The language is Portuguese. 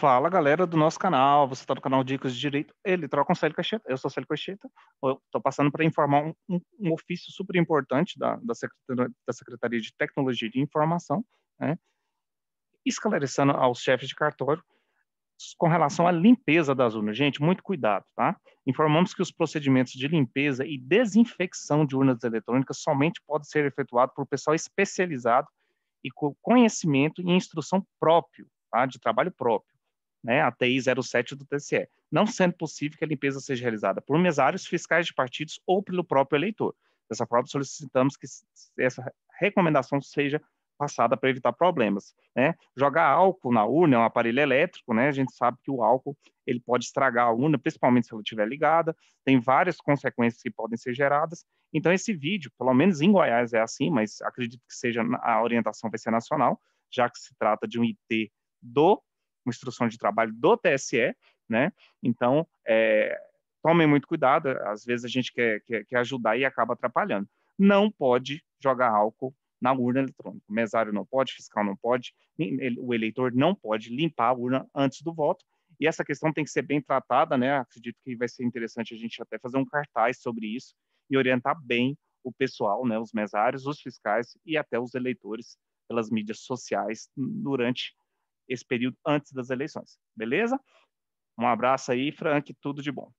Fala, galera do nosso canal. Você está no canal Dicas de Direito. Ele troca um Célio Caixeta. Eu sou Célio Caixeta. Estou passando para informar um, um, um, ofício super importante da, da, Secretaria, da Secretaria de Tecnologia e de Informação, né? esclarecendo aos chefes de cartório com relação à limpeza das urnas. Gente, muito cuidado, tá? Informamos que os procedimentos de limpeza e desinfecção de urnas eletrônicas somente podem ser efetuados por pessoal especializado e com conhecimento e instrução próprio, tá? de trabalho próprio né, a TI 07 do TCE, não sendo possível que a limpeza seja realizada por mesários, fiscais de partidos ou pelo próprio eleitor. Dessa forma, solicitamos que essa recomendação seja passada para evitar problemas. Né? Jogar álcool na urna é um aparelho elétrico, né? a gente sabe que o álcool ele pode estragar a urna, principalmente se ela estiver ligada, tem várias consequências que podem ser geradas. Então, esse vídeo, pelo menos em Goiás é assim, mas acredito que seja a orientação vai ser nacional, já que se trata de um IT do com instrução de trabalho do TSE, né? Então, é, tomem muito cuidado, às vezes a gente quer, quer, quer ajudar e acaba atrapalhando. Não pode jogar álcool na urna eletrônica. O mesário não pode, fiscal não pode, o eleitor não pode limpar a urna antes do voto. E essa questão tem que ser bem tratada, né? Acredito que vai ser interessante a gente até fazer um cartaz sobre isso e orientar bem o pessoal, né? Os mesários, os fiscais e até os eleitores pelas mídias sociais durante esse período antes das eleições. Beleza? Um abraço aí, Frank, tudo de bom.